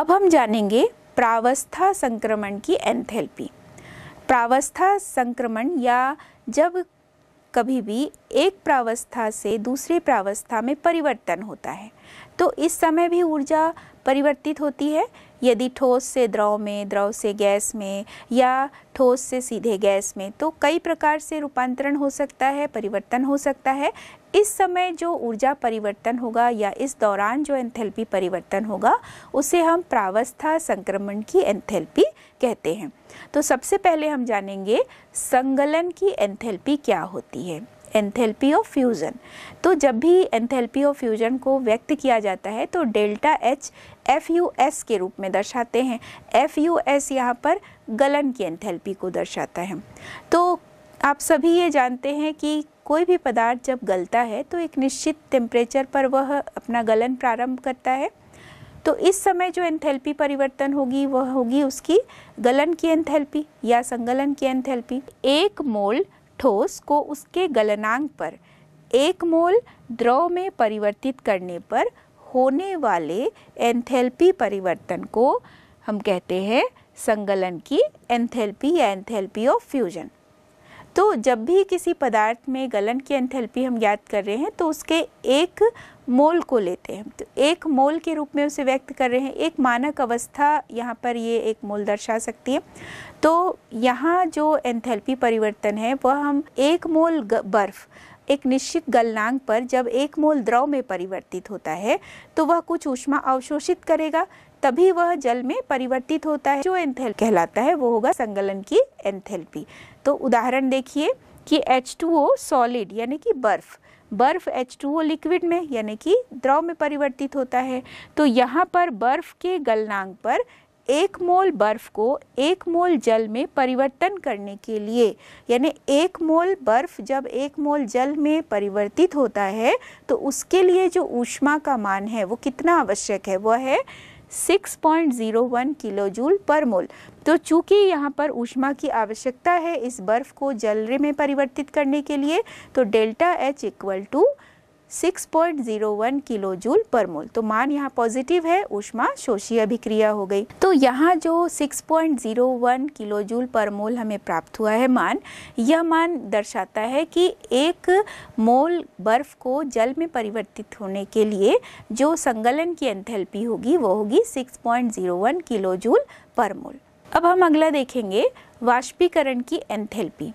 अब हम जानेंगे प्रावस्था संक्रमण की एंथेल्पी प्रावस्था संक्रमण या जब कभी भी एक प्रावस्था से दूसरी प्रावस्था में परिवर्तन होता है तो इस समय भी ऊर्जा परिवर्तित होती है यदि ठोस से द्रव में द्रव से गैस में या ठोस से सीधे गैस में तो कई प्रकार से रूपांतरण हो सकता है परिवर्तन हो सकता है इस समय जो ऊर्जा परिवर्तन होगा या इस दौरान जो एंथैल्पी परिवर्तन होगा उसे हम प्रावस्था संक्रमण की एंथैल्पी कहते हैं तो सबसे पहले हम जानेंगे संगलन की एंथैल्पी क्या होती है एंथेल्पी ऑफ फ्यूज़न तो जब भी एंथेल्पी ऑफ फ्यूज़न को व्यक्त किया जाता है तो delta H F U S के रूप में दर्शाते हैं एफ यू एस यहाँ पर गलन की एंथेल्पी को दर्शाता है तो आप सभी ये जानते हैं कि कोई भी पदार्थ जब गलता है तो एक निश्चित टेम्परेचर पर वह अपना गलन प्रारंभ करता है तो इस समय जो एंथैल्पी परिवर्तन होगी वह होगी उसकी गलन की एंथैल्पी या संगलन की एंथैल्पी एक मोल ठोस को उसके गलनांक पर एक मोल द्रव में परिवर्तित करने पर होने वाले एंथैल्पी परिवर्तन को हम कहते हैं संगलन की एंथैल्पी या एंथैल्पी ऑफ फ्यूजन तो जब भी किसी पदार्थ में गलन की एंथैल्पी हम ज्ञात कर रहे हैं तो उसके एक मोल को लेते हैं तो एक मोल के रूप में उसे व्यक्त कर रहे हैं एक मानक अवस्था यहाँ पर ये एक मोल दर्शा सकती है तो यहाँ जो एंथैल्पी परिवर्तन है वह हम एक मोल बर्फ़ एक निश्चित गलनांक पर जब एक मोल द्रव में परिवर्तित होता है तो वह कुछ ऊष्मा अवशोषित करेगा तभी वह जल में परिवर्तित होता है जो एंथेल कहलाता है वो होगा संगलन की एंथेल्पी तो उदाहरण देखिए कि H2O सॉलिड यानी कि बर्फ़ बर्फ एच टू ओ लिक्विड में यानी कि द्रव में परिवर्तित होता है तो यहाँ पर बर्फ के गलनांक पर एक मोल बर्फ को एक मोल जल में परिवर्तन करने के लिए यानी एक मोल बर्फ जब एक मोल जल में परिवर्तित होता है तो उसके लिए जो ऊष्मा का मान है वो कितना आवश्यक है वह है 6.01 किलो जूल पर मोल तो चूंकि यहाँ पर ऊष्मा की आवश्यकता है इस बर्फ़ को जलरे में परिवर्तित करने के लिए तो delta H equal to 6.01 kilo joule पर मोल तो मान यहाँ पॉजिटिव है उष्मा शोषी अभिक्रिया हो गई तो यहाँ जो 6.01 किलो जूल पर मोल हमें प्राप्त हुआ है मान यह मान दर्शाता है कि एक मोल बर्फ को जल में परिवर्तित होने के लिए जो संगलन की एंथैल्पी होगी वो होगी 6.01 किलो जूल पर मोल अब हम अगला देखेंगे वाष्पीकरण की एंथैल्पी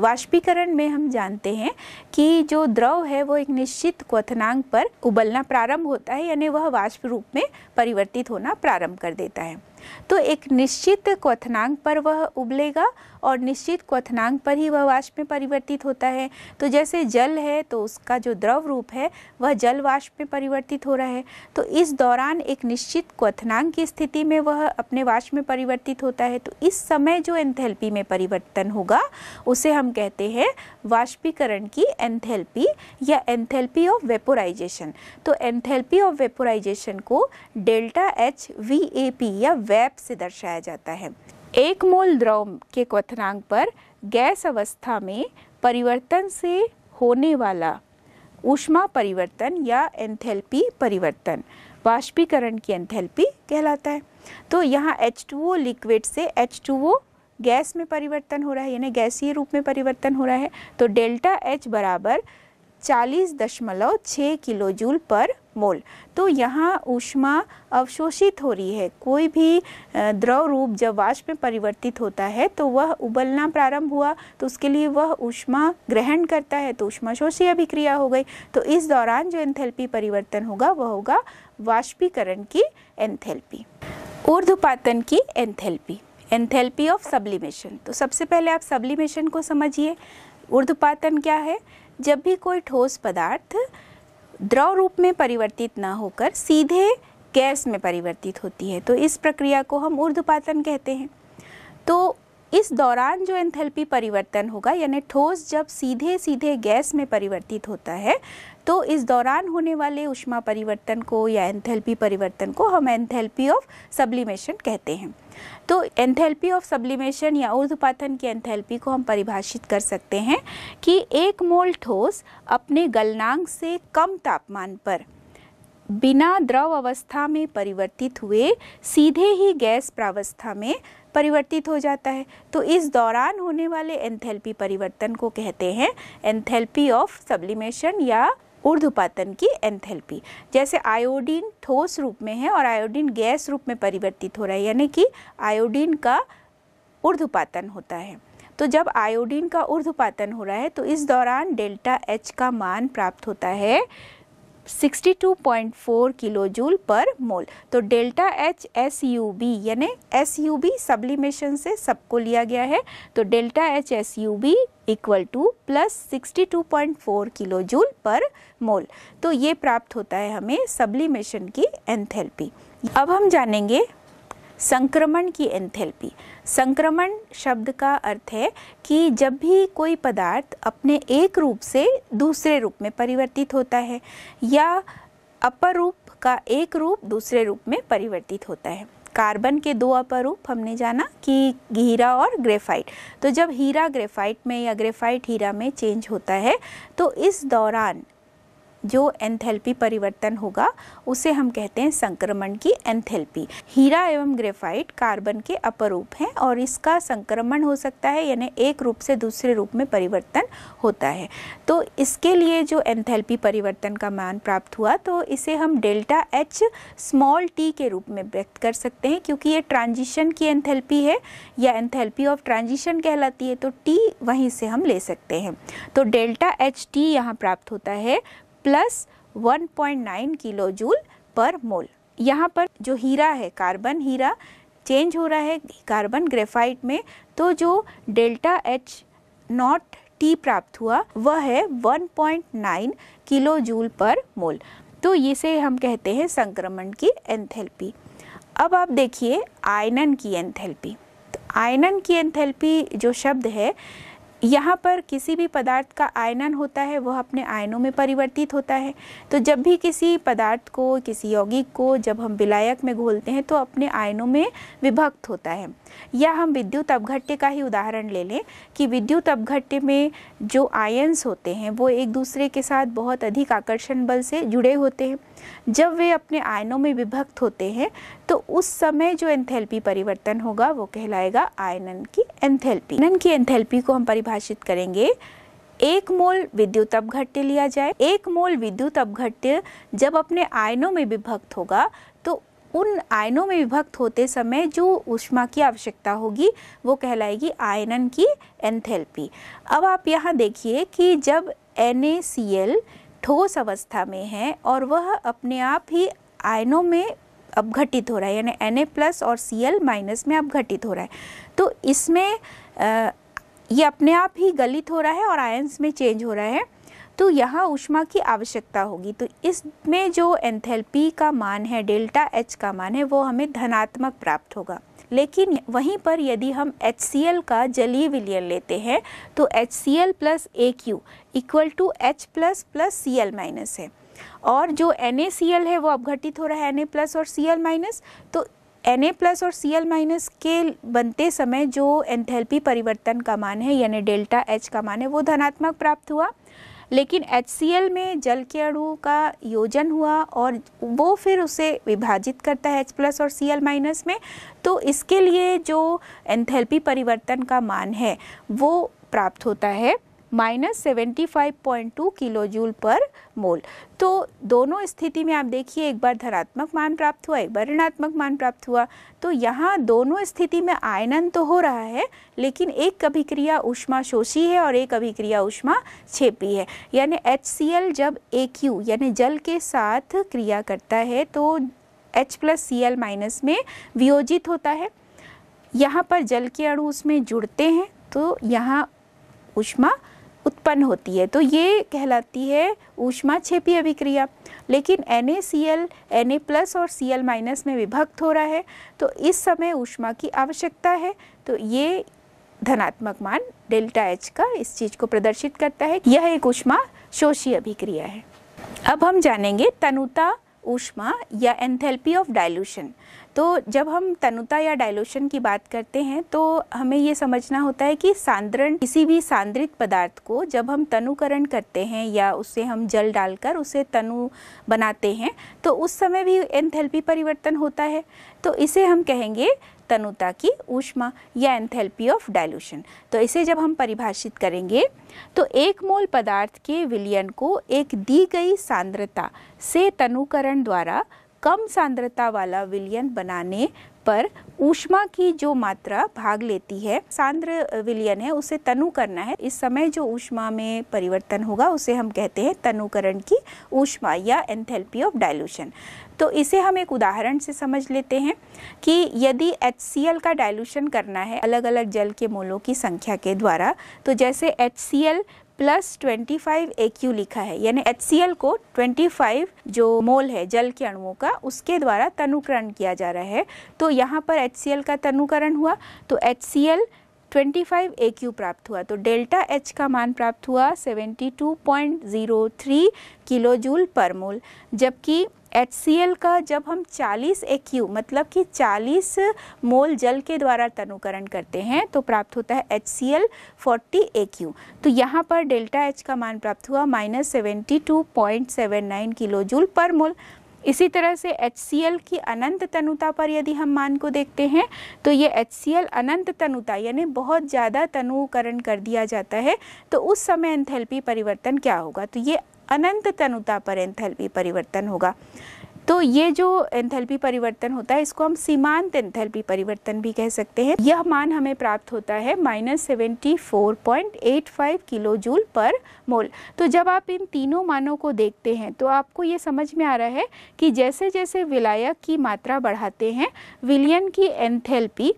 वाष्पीकरण में हम जानते हैं कि जो द्रव है वो एक निश्चित क्वथनांक पर उबलना प्रारंभ होता है यानी वह वाष्प रूप में परिवर्तित होना प्रारंभ कर देता है तो एक निश्चित क्वथनांक पर वह उबलेगा और निश्चित क्वथनांक पर ही वह वाष्प में परिवर्तित होता है तो जैसे जल है तो उसका जो द्रव रूप है वह जल वाष्प में परिवर्तित हो रहा है तो इस दौरान एक निश्चित क्वथनांक की स्थिति में वह अपने वाष्प में परिवर्तित होता है तो इस समय जो एंथैल्पी में परिवर्तन होगा उसे हम कहते हैं वाष्पीकरण की एंथैल्पी या एंथैल्पी ऑफ वेपोराइजेशन तो एंथैल्पी ऑफ वेपोराइजेशन को delta H V A P या वेप से दर्शाया जाता है एक मोल द्रव के क्वथनांक पर गैस अवस्था में परिवर्तन से होने वाला ऊष्मा परिवर्तन या एंथैल्पी परिवर्तन वाष्पीकरण की एंथैल्पी कहलाता है तो यहाँ एच टू ओ लिक्विड से एच टू ओ गैस में परिवर्तन हो रहा है यानी गैसीय रूप में परिवर्तन हो रहा है तो डेल्टा एच बराबर चालीस दशमलव छः किलो जूल पर मोल तो यहाँ ऊष्मा अवशोषित हो रही है कोई भी द्रव रूप जब वाष्प में परिवर्तित होता है तो वह उबलना प्रारंभ हुआ तो उसके लिए वह ऊष्मा ग्रहण करता है तो ऊष्माशोषी अभिक्रिया हो गई तो इस दौरान जो एंथेल्पी परिवर्तन होगा वह होगा वाष्पीकरण की एंथेल्पी ऊर्ध्वपातन की एंथेल्पी एंथेल्पी ऑफ सब्लिमेशन तो सबसे पहले आप सब्लिमेशन को समझिए ऊर्ध्वपातन क्या है जब भी कोई ठोस पदार्थ द्रव रूप में परिवर्तित ना होकर सीधे गैस में परिवर्तित होती है तो इस प्रक्रिया को हम ऊर्ध्वपातन कहते हैं तो इस दौरान जो एंथैल्पी परिवर्तन होगा यानी ठोस जब सीधे सीधे गैस में परिवर्तित होता है तो इस दौरान होने वाले उष्मा परिवर्तन को या एंथैल्पी परिवर्तन को हम एंथैल्पी ऑफ सब्लिमेशन कहते हैं तो एंथैल्पी ऑफ सब्लिमेशन या ऊर्ध्वपातन की एंथैल्पी को हम परिभाषित कर सकते हैं कि एक मोल ठोस अपने गलनांक से कम तापमान पर बिना द्रव अवस्था में परिवर्तित हुए सीधे ही गैस प्रावस्था में परिवर्तित हो जाता है तो इस दौरान होने वाले एंथैल्पी परिवर्तन को कहते हैं एंथैल्पी ऑफ सब्लिमेशन या ऊर्ध्वपातन की एंथैल्पी जैसे आयोडीन ठोस रूप में है और आयोडीन गैस रूप में परिवर्तित हो रहा है यानी कि आयोडीन का ऊर्ध्वपातन होता है तो जब आयोडीन का ऊर्ध्वपातन हो रहा है तो इस दौरान डेल्टा एच का मान प्राप्त होता है 62.4 किलो जूल पर मोल तो delta H S U B यानी एस यू बी सब्लिमेशन से सबको लिया गया है तो delta H S U B equal to plus 62.4 kilo joule पर मोल तो ये प्राप्त होता है हमें सब्लिमेशन की एंथेल्पी अब हम जानेंगे संक्रमण की एंथेल्पी संक्रमण शब्द का अर्थ है कि जब भी कोई पदार्थ अपने एक रूप से दूसरे रूप में परिवर्तित होता है या अपर रूप का एक रूप दूसरे रूप में परिवर्तित होता है कार्बन के दो अपर रूप हमने जाना कि हीरा और ग्रेफाइट तो जब हीरा ग्रेफाइट में या ग्रेफाइट हीरा में चेंज होता है तो इस दौरान जो एंथैल्पी परिवर्तन होगा उसे हम कहते हैं संक्रमण की एंथैल्पी हीरा एवं ग्रेफाइट कार्बन के अपरूप हैं और इसका संक्रमण हो सकता है यानी एक रूप से दूसरे रूप में परिवर्तन होता है तो इसके लिए जो एंथैल्पी परिवर्तन का मान प्राप्त हुआ तो इसे हम डेल्टा एच स्मॉल टी के रूप में व्यक्त कर सकते हैं क्योंकि ये ट्रांजिशन की एंथेल्पी है या एंथेल्पी ऑफ ट्रांजिशन कहलाती है तो टी वहीं से हम ले सकते हैं तो डेल्टा एच टी यहाँ प्राप्त होता है प्लस 1.9 किलो जूल पर मोल यहाँ पर जो हीरा है कार्बन हीरा चेंज हो रहा है कार्बन ग्रेफाइट में तो जो डेल्टा एच नॉट टी प्राप्त हुआ वह है 1.9 किलो जूल पर मोल तो इसे हम कहते हैं संक्रमण की एंथैल्पी अब आप देखिए आयनन की एंथैल्पी तो आयनन की एंथैल्पी जो शब्द है यहाँ पर किसी भी पदार्थ का आयनन होता है वह अपने आयनों में परिवर्तित होता है तो जब भी किसी पदार्थ को किसी यौगिक को जब हम विलायक में घोलते हैं तो अपने आयनों में विभक्त होता है या हम विद्युत अपघट्य का ही उदाहरण ले लें कि विद्युत अपघट्य में जो आयन्स होते हैं वो एक दूसरे के साथ बहुत अधिक आकर्षण बल से जुड़े होते हैं जब वे अपने आयनों में विभक्त होते हैं तो उस समय जो एंथेल्पी परिवर्तन होगा वो कहलाएगा आयनन की एंथेल्पी आयनन की एंथेल्पी को हम परिभाषित करेंगे एक मोल विद्युत अपघट्य लिया जाए एक मोल विद्युत अपघट्य जब अपने आयनों में विभक्त होगा तो उन आयनों में विभक्त होते समय जो ऊष्मा की आवश्यकता होगी वो कहलाएगी आयनन की एंथेल्पी अब आप यहाँ देखिए कि जब एन ठोस अवस्था में है और वह अपने आप ही आयनों में अपघटित हो रहा है यानी एन प्लस और सी एल माइनस में अपघटित हो रहा है तो इसमें ये अपने आप ही गलित हो रहा है और आयंस में चेंज हो रहा है तो यहाँ ऊष्मा की आवश्यकता होगी तो इसमें जो एंथैल्पी का मान है डेल्टा एच का मान है वो हमें धनात्मक प्राप्त होगा लेकिन वहीं पर यदि हम एल का जलीय विलयन लेते हैं तो H C L plus A Q equal to H plus plus C L minus है और जो एन है वो अपघटित हो रहा है एन और सी माइनस तो एन प्लस और सी माइनस के बनते समय जो एंथैल्पी परिवर्तन का मान है यानी डेल्टा एच का मान है वो धनात्मक प्राप्त हुआ लेकिन एच में जल के अणु का योजन हुआ और वो फिर उसे विभाजित करता है एच प्लस और सी माइनस में तो इसके लिए जो एंथैल्पी परिवर्तन का मान है वो प्राप्त होता है minus seventy five point two kilo joule पर मोल तो दोनों स्थिति में आप देखिए एक बार धनात्मक मान प्राप्त हुआ एक बार ऋणात्मक मान प्राप्त हुआ तो यहाँ दोनों स्थिति में आयनन तो हो रहा है लेकिन एक अभिक्रिया उष्मा शोषी है और एक अभिक्रिया उष्मा छेपी है यानी एच जब ए यानी जल के साथ क्रिया करता है तो H plus C L minus में वियोजित होता है यहाँ पर जल के अणु उसमें जुड़ते हैं तो यहाँ उष्मा उत्पन्न होती है तो ये कहलाती है ऊष्मा छेपी अभिक्रिया लेकिन N A C L N A plus और सी एल माइनस में विभक्त हो रहा है तो इस समय ऊष्मा की आवश्यकता है तो ये धनात्मक मान डेल्टा एच का इस चीज़ को प्रदर्शित करता है यह एक ऊष्मा शोषी अभिक्रिया है अब हम जानेंगे तनुता ऊष्मा या एंथेल्पी ऑफ डाइल्यूशन तो जब हम तनुता या डायलोशन की बात करते हैं तो हमें ये समझना होता है कि सांद्रण किसी भी सांद्रित पदार्थ को जब हम तनुकरण करते हैं या उसे हम जल डालकर उसे तनु बनाते हैं तो उस समय भी एंथैल्पी परिवर्तन होता है तो इसे हम कहेंगे तनुता की ऊष्मा या एंथैल्पी ऑफ डाइल्यूशन तो इसे जब हम परिभाषित करेंगे तो एक मोल पदार्थ के विलयन को एक दी गई सांद्रता से तनुकरण द्वारा कम सांद्रता वाला विलयन बनाने पर ऊष्मा की जो मात्रा भाग लेती है सांद्र विलयन है उसे तनु करना है इस समय जो ऊष्मा में परिवर्तन होगा उसे हम कहते हैं तनुकरण की ऊष्मा या एंथेल्पी ऑफ डाइल्यूशन तो इसे हम एक उदाहरण से समझ लेते हैं कि यदि एच का डाइल्यूशन करना है अलग अलग जल के मोलों की संख्या के द्वारा तो जैसे एच प्लस 25 फाइव लिखा है यानी एच को 25 जो मोल है जल के अणुओं का उसके द्वारा तनुकरण किया जा रहा है तो यहाँ पर एच का तनुकरण हुआ तो एच 25 AQ प्राप्त हुआ तो डेल्टा H का मान प्राप्त हुआ 72.03 किलो जूल पर मोल जबकि एच का जब हम 40 एक मतलब कि 40 मोल जल के द्वारा तनुकरण करते हैं तो प्राप्त होता है एच 40 एल तो यहाँ पर डेल्टा एच का मान प्राप्त हुआ माइनस सेवेंटी किलो जूल पर मोल इसी तरह से HCl की अनंत तनुता पर यदि हम मान को देखते हैं तो ये HCl अनंत तनुता यानी बहुत ज़्यादा तनुकरण कर दिया जाता है तो उस समय एंथैल्पी परिवर्तन क्या होगा तो ये अनंत तनुता पर एंथैल्पी परिवर्तन होगा तो ये जो एंथैल्पी परिवर्तन होता है इसको हम सीमांत एंथैल्पी परिवर्तन भी कह सकते हैं यह मान हमें प्राप्त होता है minus seventy four point eight five kilo joule पर मोल तो जब आप इन तीनों मानों को देखते हैं तो आपको ये समझ में आ रहा है कि जैसे जैसे विलायक की मात्रा बढ़ाते हैं विलियन की एंथैल्पी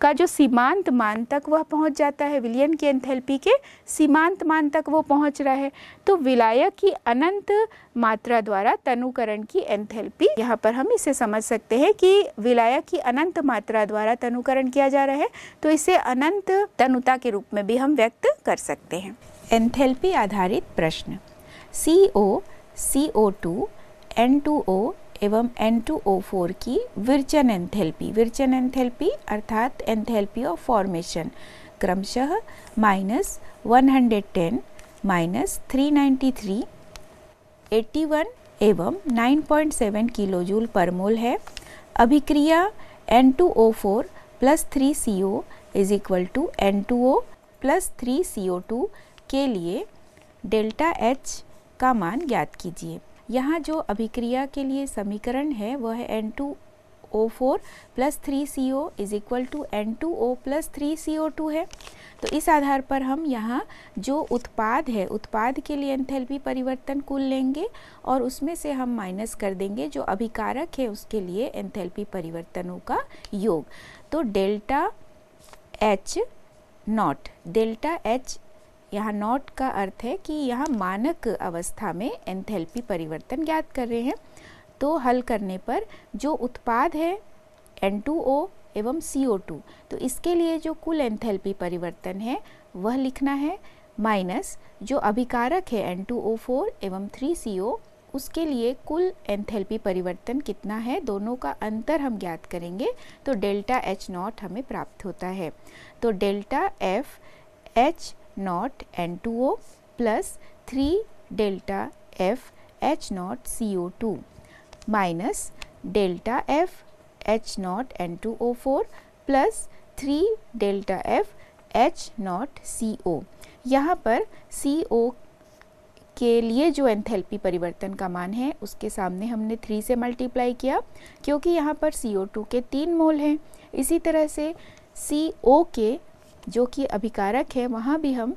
का जो सीमांत मान तक वह पहुंच जाता है विलियन की एंथैल्पी के सीमांत मान तक वो पहुंच रहा है तो विलायक की अनंत मात्रा द्वारा तनुकरण की एंथैल्पी यहाँ पर हम इसे समझ सकते हैं कि विलायक की अनंत मात्रा द्वारा तनुकरण किया जा रहा है तो इसे अनंत तनुता के रूप में भी हम व्यक्त कर सकते हैं एंथेल्पी आधारित प्रश्न C O C O two N two O एवं N2O4 की विरचन एंथेल्पी विरचन एंथेल्पी अर्थात एंथेल्पी ऑफ फॉर्मेशन क्रमशः माइनस 110 माइनस 393 81 एवं 9.7 किलो जूल पर मोल है अभिक्रिया N2O4 plus three C O is equal to N two O plus three C O two के लिए डेल्टा एच का मान ज्ञात कीजिए यहाँ जो अभिक्रिया के लिए समीकरण है वह है N two O four plus three C O is equal to N two O plus three C O two है तो इस आधार पर हम यहाँ जो उत्पाद है उत्पाद के लिए एंथैल्पी परिवर्तन कुल लेंगे और उसमें से हम माइनस कर देंगे जो अभिकारक है उसके लिए एंथैल्पी परिवर्तनों का योग तो delta H naught delta H यहाँ नॉट का अर्थ है कि यहाँ मानक अवस्था में एंथैल्पी परिवर्तन ज्ञात कर रहे हैं तो हल करने पर जो उत्पाद है N2O एवं CO2 तो इसके लिए जो कुल एंथैल्पी परिवर्तन है वह लिखना है माइनस जो अभिकारक है N2O4 एवं 3CO उसके लिए कुल एंथैल्पी परिवर्तन कितना है दोनों का अंतर हम ज्ञात करेंगे तो डेल्टा एच नॉट हमें प्राप्त होता है तो delta F H naught N two O plus three delta F H naught C O two minus delta F H naught N two O four plus three delta F H naught C O यहाँ पर सी ओ के लिए जो enthalpy परिवर्तन का मान है उसके सामने हमने थ्री से मल्टीप्लाई किया क्योंकि यहाँ पर सी ओ टू के तीन मोल हैं इसी तरह से सी ओ के जो कि अभिकारक है वहाँ भी हम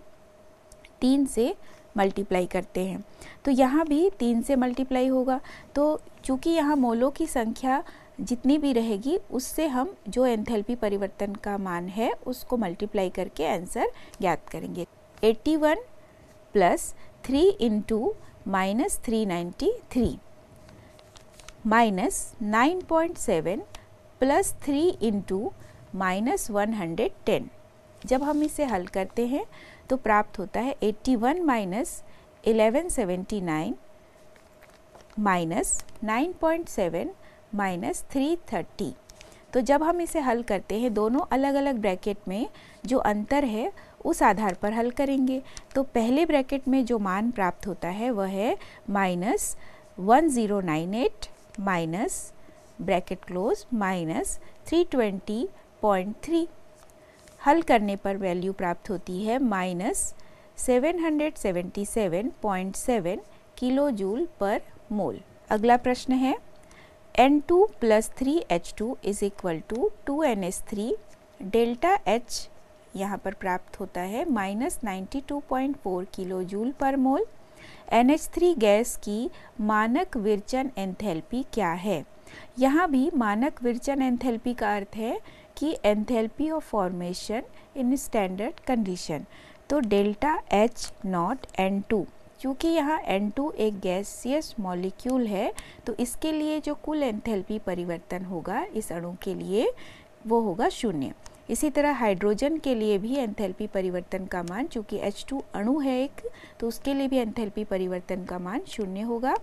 तीन से मल्टीप्लाई करते हैं तो यहाँ भी तीन से मल्टीप्लाई होगा तो चूँकि यहाँ मोलों की संख्या जितनी भी रहेगी उससे हम जो एंथैल्पी परिवर्तन का मान है उसको मल्टीप्लाई करके आंसर ज्ञात करेंगे 81 one plus three into minus three ninety three minus nine point seven plus three into minus one hundred ten जब हम इसे हल करते हैं तो प्राप्त होता है 81 one minus eleven seventy nine minus nine point seven minus three thirty तो जब हम इसे हल करते हैं दोनों अलग अलग ब्रैकेट में जो अंतर है उस आधार पर हल करेंगे तो पहले ब्रैकेट में जो मान प्राप्त होता है वह है minus one zero nine eight minus bracket close minus three twenty point three हल करने पर वैल्यू प्राप्त होती है माइनस सेवन किलो जूल पर मोल अगला प्रश्न है N2 two plus three H two is equal to two N S three delta H यहाँ पर प्राप्त होता है minus ninety two point four kilo joule पर mole N H three gas की मानक विरचन एंथैल्पी क्या है यहाँ भी मानक विरचन एंथैल्पी का अर्थ है की enthalpy of formation in standard condition तो delta H naught N two क्योंकि यहाँ N2 एक गैसियस मॉलिक्यूल है तो इसके लिए जो कुल एंथैल्पी परिवर्तन होगा इस अणु के लिए वो होगा शून्य इसी तरह हाइड्रोजन के लिए भी एंथैल्पी परिवर्तन का मान चूँकि H2 अणु है एक तो उसके लिए भी एंथैल्पी परिवर्तन का मान शून्य होगा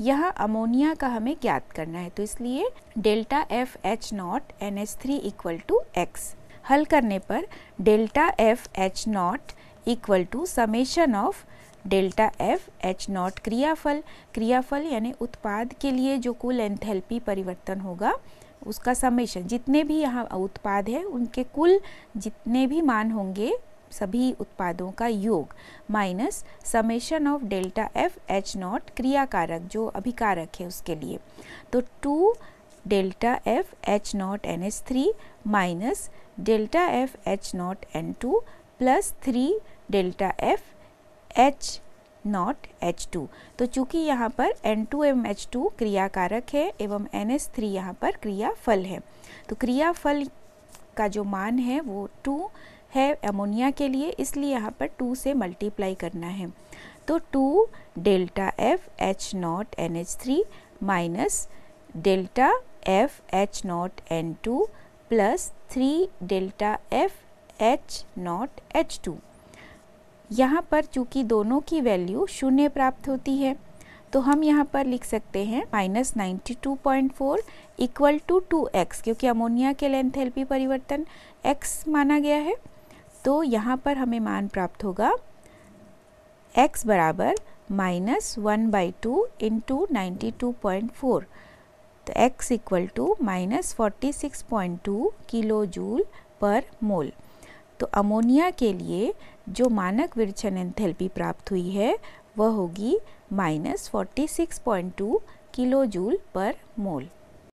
यहाँ अमोनिया का हमें ज्ञात करना है तो इसलिए delta F H naught N H three equal to X हल करने पर delta F H naught equal to summation of delta F H naught क्रियाफल क्रियाफल यानी उत्पाद के लिए जो कुल एंथैल्पी परिवर्तन होगा उसका समेशन जितने भी यहाँ उत्पाद है उनके कुल जितने भी मान होंगे सभी उत्पादों का योग minus summation of delta F H naught क्रियाकारक जो अभिकारक है उसके लिए तो two delta F H naught N H three minus delta F H naught N two plus three delta F H naught H two तो चूंकि यहाँ पर एन टू एच क्रिया कारक है एवं एन थ्री यहाँ पर क्रिया फल है तो क्रिया फल का जो मान है वो टू है अमोनिया के लिए इसलिए यहाँ पर टू से मल्टीप्लाई करना है तो two delta F H naught N H three minus delta F H naught N two plus three delta F H naught H two यहाँ पर चूँकि दोनों की वैल्यू शून्य प्राप्त होती है तो हम यहाँ पर लिख सकते हैं minus ninety two point four equal to two X क्योंकि अमोनिया के लेंथेल्पी परिवर्तन एक्स माना गया है तो यहाँ पर हमें मान प्राप्त होगा एक्स बराबर minus one by two into ninety two point four तो x equal to minus forty six point two kilo joule पर मोल तो अमोनिया के लिए जो मानक विरचन एंथैल्पी प्राप्त हुई है वह होगी minus forty six point two kilo joule पर मोल